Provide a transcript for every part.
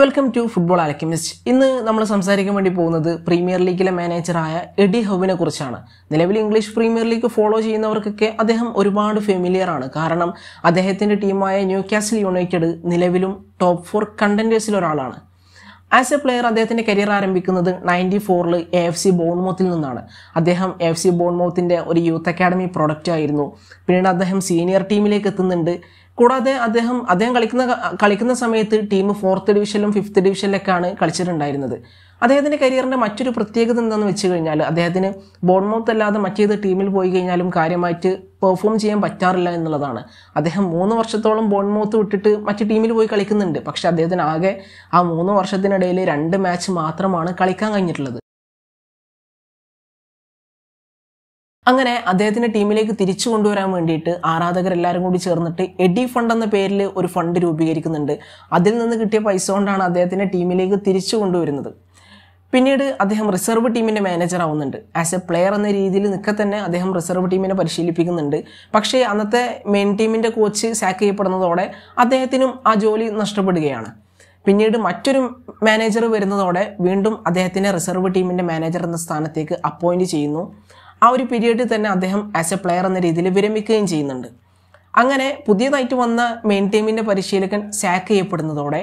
welcome to football അലക്കമിസ്റ്റ് ഇന്ന് നമ്മൾ സംസാരിക്കാൻ വേണ്ടി പോകുന്നത് പ്രീമിയർ ലീഗിലെ മാനേജറായ എഡി ഹബിനെ കുറിച്ചാണ് നിലവിൽ ഇംഗ്ലീഷ് പ്രീമിയർ ലീഗ് ഫോളോ ചെയ്യുന്നവർക്കൊക്കെ അദ്ദേഹം ഒരുപാട് ഫെമിലിയർ ആണ് കാരണം അദ്ദേഹത്തിൻ്റെ ടീമായ ന്യൂ കാസിൽ യുണൈറ്റഡ് നിലവിലും ടോപ്പ് ഫോർ കണ്ടൻറ്റേഴ്സിൽ ഒരാളാണ് ആസ് എ പ്ലെയർ അദ്ദേഹത്തിൻ്റെ കരിയർ ആരംഭിക്കുന്നത് നയൻറ്റി ഫോറിൽ എ എഫ് സി ബോൺമൗത്തിൽ നിന്നാണ് അദ്ദേഹം എ എഫ് സി ബോൺമോത്തിൻ്റെ ഒരു യൂത്ത് അക്കാഡമി പ്രൊഡക്റ്റ് ആയിരുന്നു പിന്നീട് അദ്ദേഹം സീനിയർ ടീമിലേക്ക് എത്തുന്നുണ്ട് കൂടാതെ അദ്ദേഹം അദ്ദേഹം കളിക്കുന്ന കളിക്കുന്ന സമയത്ത് ടീം ഫോർത്ത് ഡിവിഷനിലും ഫിഫ്ത്ത് ഡിവിഷനിലൊക്കെയാണ് കളിച്ചിട്ടുണ്ടായിരുന്നത് അദ്ദേഹത്തിൻ്റെ കരിയറിൻ്റെ മറ്റൊരു പ്രത്യേകത എന്താണെന്ന് വെച്ച് കഴിഞ്ഞാൽ അദ്ദേഹത്തിന് ബോൺമൗത്ത് അല്ലാതെ മറ്റേത് ടീമിൽ പോയി കഴിഞ്ഞാലും കാര്യമായിട്ട് പെർഫോം ചെയ്യാൻ പറ്റാറില്ല എന്നുള്ളതാണ് അദ്ദേഹം മൂന്ന് വർഷത്തോളം ബോൺമൗത്ത് വിട്ടിട്ട് മറ്റ് ടീമിൽ പോയി കളിക്കുന്നുണ്ട് പക്ഷേ അദ്ദേഹത്തിന് ആകെ ആ മൂന്ന് വർഷത്തിനിടയിൽ രണ്ട് മാച്ച് മാത്രമാണ് കളിക്കാൻ കഴിഞ്ഞിട്ടുള്ളത് അങ്ങനെ അദ്ദേഹത്തിന്റെ ടീമിലേക്ക് തിരിച്ചു കൊണ്ടുവരാൻ വേണ്ടിയിട്ട് ആരാധകർ എല്ലാവരും കൂടി ചേർന്നിട്ട് എഡി ഫണ്ട് എന്ന പേരിൽ ഒരു ഫണ്ട് രൂപീകരിക്കുന്നുണ്ട് അതിൽ നിന്ന് കിട്ടിയ പൈസ കൊണ്ടാണ് അദ്ദേഹത്തിന്റെ ടീമിലേക്ക് തിരിച്ചു കൊണ്ടുവരുന്നത് പിന്നീട് അദ്ദേഹം റിസർവ് ടീമിന്റെ മാനേജർ ആവുന്നുണ്ട് ആസ് എ പ്ലെയർ എന്ന രീതിയിൽ നിൽക്കെ തന്നെ അദ്ദേഹം റിസർവ് ടീമിനെ പരിശീലിപ്പിക്കുന്നുണ്ട് പക്ഷേ അന്നത്തെ മെയിൻ ടീമിന്റെ കോച്ച് സാക്ക് ചെയ്യപ്പെടുന്നതോടെ അദ്ദേഹത്തിനും ആ ജോലി നഷ്ടപ്പെടുകയാണ് പിന്നീട് മറ്റൊരു മാനേജർ വരുന്നതോടെ വീണ്ടും അദ്ദേഹത്തിനെ റിസർവ് ടീമിന്റെ മാനേജർ എന്ന സ്ഥാനത്തേക്ക് അപ്പോയിന്റ് ചെയ്യുന്നു ആ ഒരു പീരീഡിൽ തന്നെ അദ്ദേഹം ആസ് എ പ്ലെയർ എന്ന രീതിയിൽ വിരമിക്കുകയും ചെയ്യുന്നുണ്ട് അങ്ങനെ പുതിയതായിട്ട് വന്ന മെയിൻ ടീമിൻ്റെ പരിശീലകൻ സാക്ക് ചെയ്യപ്പെടുന്നതോടെ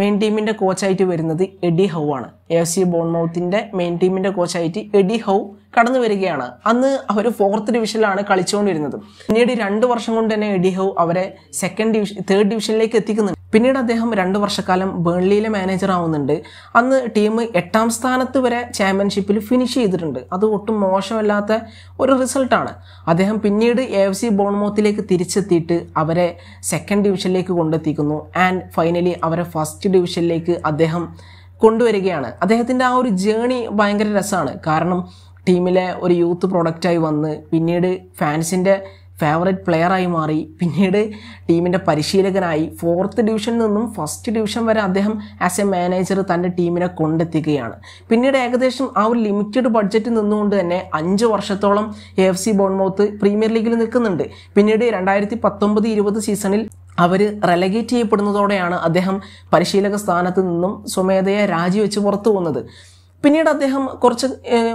മെയിൻ ടീമിൻ്റെ കോച്ചായിട്ട് വരുന്നത് എഡി ഹൗ ആണ് എഫ് സി ബോൺമൗത്തിൻ്റെ മെയിൻ ടീമിൻ്റെ കോച്ചായിട്ട് എഡി ഹൗ കടന്നു വരികയാണ് അന്ന് അവർ ഫോർത്ത് ഡിവിഷനിലാണ് കളിച്ചുകൊണ്ടിരുന്നത് പിന്നീട് രണ്ട് വർഷം കൊണ്ട് തന്നെ എഡി ഹൗ അവരെ സെക്കൻഡ് ഡിവിഷൻ തേർഡ് ഡിവിഷനിലേക്ക് എത്തിക്കുന്നുണ്ട് പിന്നീട് അദ്ദേഹം രണ്ട് വർഷക്കാലം ബേൺലിയിലെ മാനേജർ ആവുന്നുണ്ട് അന്ന് ടീം എട്ടാം സ്ഥാനത്ത് വരെ ചാമ്പ്യൻഷിപ്പിൽ ഫിനിഷ് ചെയ്തിട്ടുണ്ട് അത് ഒട്ടും മോശമല്ലാത്ത ഒരു റിസൾട്ടാണ് അദ്ദേഹം പിന്നീട് എ എഫ് സി ബോൺമോത്തിലേക്ക് തിരിച്ചെത്തിയിട്ട് അവരെ സെക്കൻഡ് ഡിവിഷനിലേക്ക് കൊണ്ടെത്തിക്കുന്നു ആൻഡ് ഫൈനലി അവരെ ഫസ്റ്റ് ഡിവിഷനിലേക്ക് അദ്ദേഹം കൊണ്ടുവരികയാണ് അദ്ദേഹത്തിൻ്റെ ആ ഒരു ജേണി ഭയങ്കര രസമാണ് കാരണം ടീമിലെ ഒരു യൂത്ത് പ്രൊഡക്റ്റായി വന്ന് പിന്നീട് ഫാൻസിൻ്റെ ഫേവറേറ്റ് പ്ലെയറായി മാറി പിന്നീട് ടീമിൻ്റെ പരിശീലകനായി ഫോർത്ത് ഡിവിഷനിൽ നിന്നും ഫസ്റ്റ് ഡിവിഷൻ വരെ അദ്ദേഹം ആസ് എ മാനേജർ തൻ്റെ ടീമിനെ കൊണ്ടെത്തിക്കുകയാണ് പിന്നീട് ഏകദേശം ആ ഒരു ലിമിറ്റഡ് ബഡ്ജറ്റിൽ നിന്നുകൊണ്ട് തന്നെ അഞ്ച് വർഷത്തോളം എഫ് സി ബോൺമൗത്ത് പ്രീമിയർ ലീഗിൽ നിൽക്കുന്നുണ്ട് പിന്നീട് രണ്ടായിരത്തി പത്തൊമ്പത് ഇരുപത് സീസണിൽ അവർ റെലഗേറ്റ് ചെയ്യപ്പെടുന്നതോടെയാണ് അദ്ദേഹം പരിശീലക സ്ഥാനത്ത് നിന്നും സ്വമേധയെ രാജിവെച്ച് പുറത്തു പോകുന്നത് പിന്നീട് അദ്ദേഹം കുറച്ച്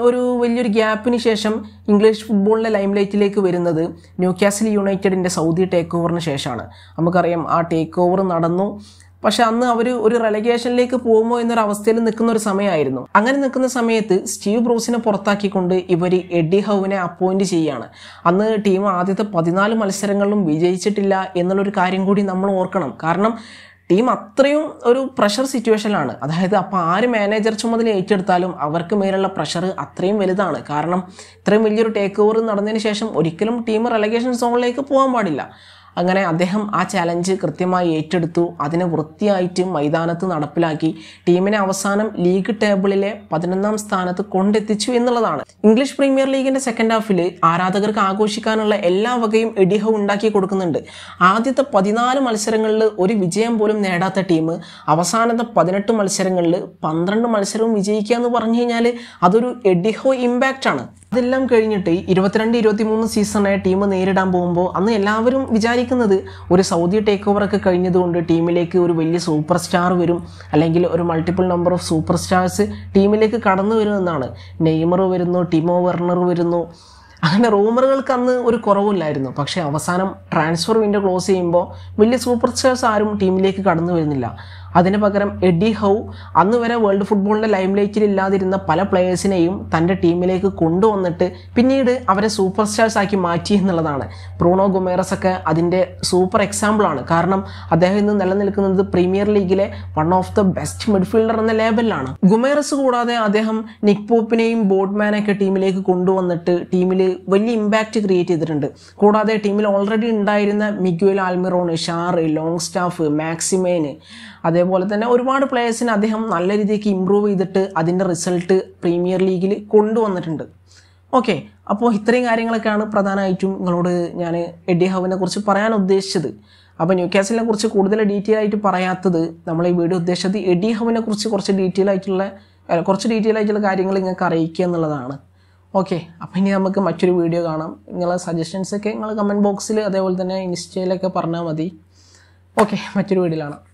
ഒരു വലിയൊരു ഗ്യാപ്പിന് ശേഷം ഇംഗ്ലീഷ് ഫുട്ബോളിൻ്റെ ലൈംലൈറ്റിലേക്ക് വരുന്നത് ന്യൂ ക്യാസിൽ യുണൈറ്റഡിൻ്റെ സൗദി ടേക്ക് ഓവറിന് ശേഷമാണ് നമുക്കറിയാം ആ ടേക്ക് ഓവർ നടന്നു പക്ഷെ അന്ന് അവർ ഒരു റെലഗേഷനിലേക്ക് പോകുമോ എന്നൊരു അവസ്ഥയിൽ നിൽക്കുന്ന ഒരു സമയമായിരുന്നു അങ്ങനെ നിൽക്കുന്ന സമയത്ത് സ്റ്റീവ് ബ്രൂസിനെ പുറത്താക്കിക്കൊണ്ട് ഇവർ എഡി ഹൗവിനെ അപ്പോയിന്റ് ചെയ്യുകയാണ് അന്ന് ടീം ആദ്യത്തെ പതിനാല് മത്സരങ്ങളിലും വിജയിച്ചിട്ടില്ല എന്നുള്ളൊരു കാര്യം കൂടി നമ്മൾ ഓർക്കണം കാരണം ടീം അത്രയും ഒരു പ്രഷർ സിറ്റുവേഷനിലാണ് അതായത് അപ്പോൾ ആര് മാനേജർ ചുമതല ഏറ്റെടുത്താലും അവർക്ക് മേലുള്ള പ്രഷർ അത്രയും വലുതാണ് കാരണം ഇത്രയും വലിയൊരു ടേക്ക് ഓവർ നടന്നതിന് ശേഷം ഒരിക്കലും ടീം റെലഗേഷൻ സോണിലേക്ക് പോകാൻ പാടില്ല അങ്ങനെ അദ്ദേഹം ആ ചലഞ്ച് കൃത്യമായി ഏറ്റെടുത്തു അതിനെ വൃത്തിയായിട്ട് മൈതാനത്ത് നടപ്പിലാക്കി ടീമിനെ അവസാനം ലീഗ് ടേബിളിലെ പതിനൊന്നാം സ്ഥാനത്ത് കൊണ്ടെത്തിച്ചു എന്നുള്ളതാണ് ഇംഗ്ലീഷ് പ്രീമിയർ ലീഗിന്റെ സെക്കൻഡ് ഹാഫിൽ ആരാധകർക്ക് ആഘോഷിക്കാനുള്ള എല്ലാ വകയും എഡിഹവ് ഉണ്ടാക്കി കൊടുക്കുന്നുണ്ട് ആദ്യത്തെ പതിനാല് മത്സരങ്ങളിൽ ഒരു വിജയം പോലും നേടാത്ത ടീം അവസാനത്തെ പതിനെട്ട് മത്സരങ്ങളിൽ പന്ത്രണ്ട് മത്സരവും വിജയിക്കുക എന്ന് പറഞ്ഞു കഴിഞ്ഞാൽ അതൊരു എഡിഹോ ഇമ്പാക്റ്റ് ആണ് ഇതെല്ലാം കഴിഞ്ഞിട്ട് ഇരുപത്തിരണ്ട് ഇരുപത്തി മൂന്ന് സീസണെ ടീം നേരിടാൻ പോകുമ്പോൾ അന്ന് എല്ലാവരും വിചാരിക്കുന്നത് ഒരു സൗദി ടേക്ക് ഓവറൊക്കെ കഴിഞ്ഞതുകൊണ്ട് ടീമിലേക്ക് ഒരു വലിയ സൂപ്പർ സ്റ്റാർ വരും അല്ലെങ്കിൽ ഒരു multiple number of super stars ടീമിലേക്ക് കടന്നു വരുമെന്നാണ് നെയ്മർ വരുന്നു ടിമോ വെർണർ വരുന്നു അങ്ങനെ റൂമറുകൾക്ക് അന്ന് ഒരു കുറവില്ലായിരുന്നു പക്ഷേ അവസാനം ട്രാൻസ്ഫർ വിൻഡോ ക്ലോസ് ചെയ്യുമ്പോൾ വലിയ സൂപ്പർ സ്റ്റാർസ് ആരും ടീമിലേക്ക് കടന്നു വരുന്നില്ല അതിന് പകരം എഡി ഹൗ അന്ന് വരെ വേൾഡ് ഫുട്ബോളിൻ്റെ ലൈംലൈറ്റിൽ ഇല്ലാതിരുന്ന പല പ്ലെയേഴ്സിനെയും തൻ്റെ ടീമിലേക്ക് കൊണ്ടുവന്നിട്ട് പിന്നീട് അവരെ സൂപ്പർ സ്റ്റാർസ് ആക്കി മാറ്റി എന്നുള്ളതാണ് പ്രൂണോ ഗുമേറസ് ഒക്കെ അതിൻ്റെ സൂപ്പർ എക്സാമ്പിളാണ് കാരണം അദ്ദേഹം ഇന്ന് നിലനിൽക്കുന്നത് പ്രീമിയർ ലീഗിലെ one of the best midfielder എന്ന ലേബലിലാണ് ഗുമേറസ് കൂടാതെ അദ്ദേഹം നിക് പോപ്പിനെയും ബോഡ്മാനെയൊക്കെ ടീമിലേക്ക് കൊണ്ടുവന്നിട്ട് ടീമിൽ വലിയ ഇമ്പാക്റ്റ് ക്രിയേറ്റ് ചെയ്തിട്ടുണ്ട് കൂടാതെ ടീമിൽ ഓൾറെഡി ഉണ്ടായിരുന്ന മിഗ്വൽ ആൽമിറോണ് ഷാർ ലോങ് സ്റ്റാഫ് മാക്സിമേന് അതേ അതേപോലെ തന്നെ ഒരുപാട് പ്ലേയേഴ്സിനെ അദ്ദേഹം നല്ല രീതിക്ക് ഇമ്പ്രൂവ് ചെയ്തിട്ട് അതിൻ്റെ റിസൾട്ട് പ്രീമിയർ ലീഗിൽ കൊണ്ടുവന്നിട്ടുണ്ട് ഓക്കെ അപ്പോൾ ഇത്രയും കാര്യങ്ങളൊക്കെയാണ് പ്രധാനമായിട്ടും നിങ്ങളോട് ഞാൻ എഡി ഹവിനെ കുറിച്ച് പറയാൻ ഉദ്ദേശിച്ചത് അപ്പോൾ ന്യൂ കാസിലിനെ കുറിച്ച് കൂടുതൽ ഡീറ്റെയിൽ ആയിട്ട് പറയാത്തത് നമ്മൾ ഈ വീഡിയോ ഉദ്ദേശിച്ചത് എഡി ഹവിനെ കുറിച്ച് കുറച്ച് ഡീറ്റെയിൽ ആയിട്ടുള്ള കുറച്ച് ഡീറ്റെയിൽ ആയിട്ടുള്ള കാര്യങ്ങൾ നിങ്ങൾക്ക് അറിയിക്കുക എന്നുള്ളതാണ് ഓക്കെ അപ്പോൾ ഇനി നമുക്ക് മറ്റൊരു വീഡിയോ കാണാം നിങ്ങളെ സജഷൻസൊക്കെ നിങ്ങൾ കമൻറ്റ് ബോക്സിൽ അതേപോലെ തന്നെ ഇൻസ്റ്റയിലൊക്കെ പറഞ്ഞാൽ മതി ഓക്കെ മറ്റൊരു വീഡിയോയിലാണ്